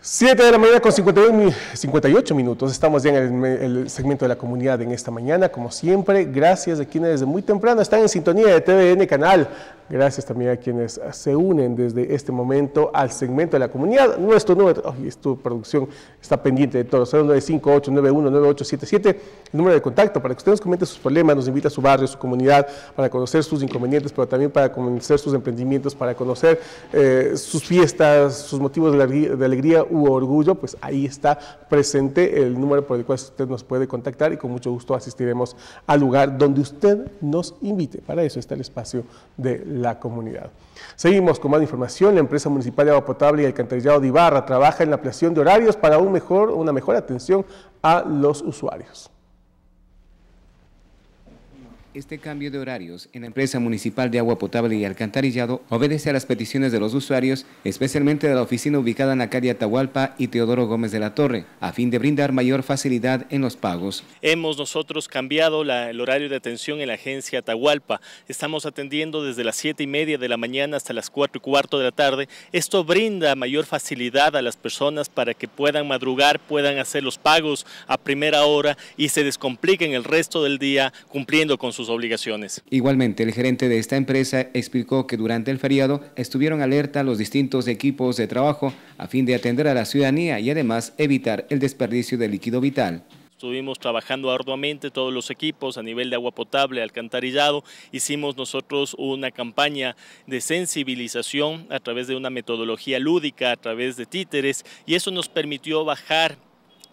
7 de la mañana con 58 minutos. Estamos ya en el, segmento de la comunidad en esta mañana. Como siempre, gracias a quienes desde muy temprano están en sintonía de TVN Canal. Gracias también a quienes se unen desde este momento al segmento de la comunidad. Nuestro número, oh, tu producción está pendiente de todo, 0958919877, el número de contacto para que usted nos comente sus problemas, nos invite a su barrio, a su comunidad, para conocer sus inconvenientes, pero también para conocer sus emprendimientos, para conocer eh, sus fiestas, sus motivos de alegría u orgullo, pues ahí está presente el número por el cual usted nos puede contactar y con mucho gusto asistiremos al lugar donde usted nos invite. Para eso está el espacio de la comunidad. Seguimos con más información. La empresa municipal de agua potable y alcantarillado de Ibarra trabaja en la ampliación de horarios para un mejor, una mejor atención a los usuarios. Este cambio de horarios en la empresa municipal de agua potable y alcantarillado obedece a las peticiones de los usuarios, especialmente de la oficina ubicada en la calle Atahualpa y Teodoro Gómez de la Torre, a fin de brindar mayor facilidad en los pagos. Hemos nosotros cambiado el horario de atención en la agencia Atahualpa. Estamos atendiendo desde las 7 y media de la mañana hasta las 4 y cuarto de la tarde. Esto brinda mayor facilidad a las personas para que puedan madrugar, puedan hacer los pagos a primera hora y se descompliquen el resto del día cumpliendo con sus obligaciones. Igualmente, el gerente de esta empresa explicó que durante el feriado estuvieron alerta los distintos equipos de trabajo a fin de atender a la ciudadanía y además evitar el desperdicio de líquido vital. Estuvimos trabajando arduamente todos los equipos a nivel de agua potable, alcantarillado. Hicimos nosotros una campaña de sensibilización a través de una metodología lúdica, a través de títeres, y eso nos permitió bajar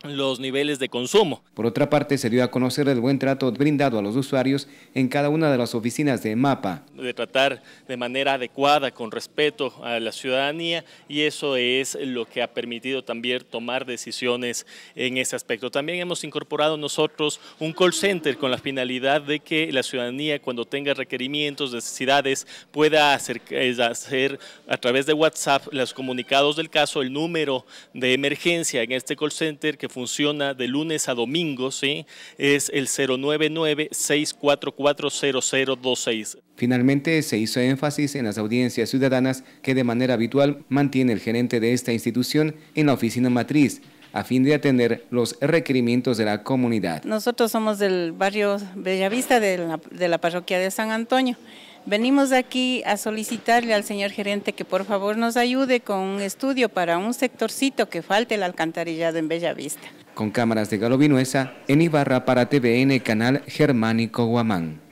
los niveles de consumo. Por otra parte, se dio a conocer el buen trato brindado a los usuarios en cada una de las oficinas de MAPA. De tratar de manera adecuada, con respeto a la ciudadanía, y eso es lo que ha permitido también tomar decisiones en ese aspecto. También hemos incorporado nosotros un call center con la finalidad de que la ciudadanía, cuando tenga requerimientos, necesidades, pueda hacer, hacer a través de WhatsApp los comunicados del caso, el número de emergencia en este call center que funciona de lunes a domingo, ¿sí? es el 099-6440026. Finalmente, se hizo énfasis en las audiencias ciudadanas que de manera habitual mantiene el gerente de esta institución en la oficina matriz, a fin de atender los requerimientos de la comunidad. Nosotros somos del barrio Bellavista de la parroquia de San Antonio. Venimos aquí a solicitarle al señor gerente que por favor nos ayude con un estudio para un sectorcito que falte el alcantarillado en Bellavista. Con cámaras de Galo en Ibarra para TVN, canal Germánico Guamán.